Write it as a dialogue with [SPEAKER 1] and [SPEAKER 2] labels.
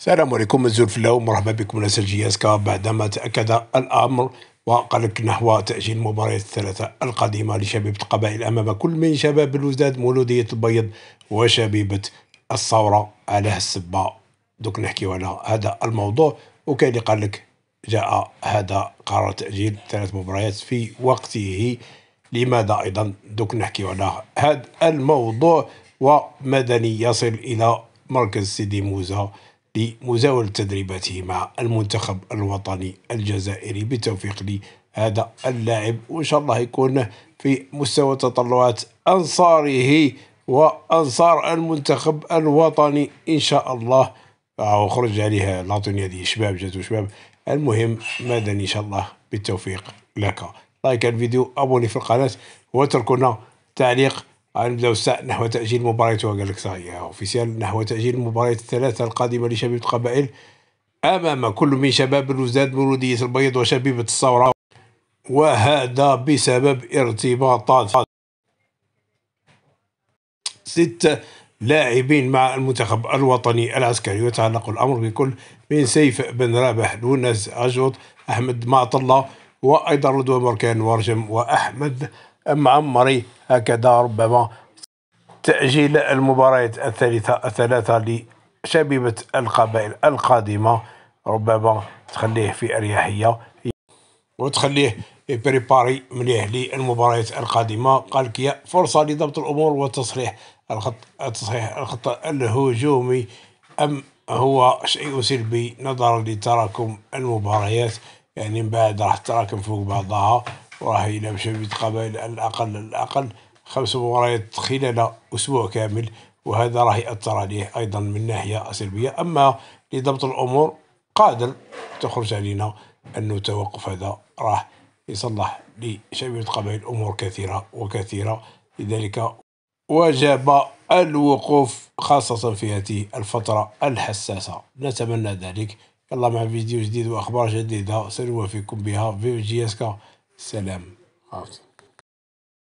[SPEAKER 1] السلام عليكم في اللوم مرحبا بكم ناس الجياسكا بعدما تأكد الأمر لك نحو تأجيل مباراة الثلاثة القادمة لشبيبة القبائل أمام كل من شباب الوزداد مولودية البيض وشبيبة الثورة على السبة دوك نحكيو على هذا الموضوع وكاين اللي قال لك جاء هذا قرار تأجيل ثلاث مباريات في وقته لماذا أيضا دوك نحكيو على هذا الموضوع ومدني يصل إلى مركز سيدي موزة لمزاولة تدريباته مع المنتخب الوطني الجزائري بالتوفيق لهذا اللاعب وإن شاء الله يكون في مستوى تطلعات أنصاره وأنصار المنتخب الوطني إن شاء الله وخرج عليها لاطونيا دي شباب جاتو شباب المهم ماذا إن شاء الله بالتوفيق لك لايك الفيديو ابوني في القناة واتركونا تعليق عن لوساء نحو تأجيل مباراة وغالكسايا أوفيسيال نحو تأجيل المباريات الثلاثة القادمة لشبيبة قبائل أمام كل من شباب الوزداد مولودية البيض وشبيبة الثورة وهذا بسبب ارتباطات ستة لاعبين مع المنتخب الوطني العسكري يتعلق الأمر بكل من سيف بن رابح لونس أجوط أحمد معطلة وأيضا رضوان مركان ورجم وأحمد معمري هكذا ربما تأجيل المباريات الثالثة الثلاثة لشبيبة القبائل القادمة ربما تخليه في أريحية وتخليه بريباري مليح للمباريات القادمة قال كيا فرصة لضبط الأمور وتصحيح الخط تصحيح الخط الهجومي أم هو شيء سلبي نظرا لتراكم المباريات يعني من بعد راح تراكم فوق بعضها وراه مشى بيت قبائل على الأقل على الأقل خمس مباريات خلال أسبوع كامل وهذا راه يأثر عليه أيضا من ناحية سلبية أما لضبط الأمور قادر تخرج علينا انه التوقف هذا راه يصلح لشبيبة قبائل أمور كثيرة وكثيرة لذلك وجب الوقوف خاصة في هذه الفترة الحساسة نتمنى ذلك يلا مع فيديو جديد وأخبار جديدة سنوافيكم بها في جي سلام عاصم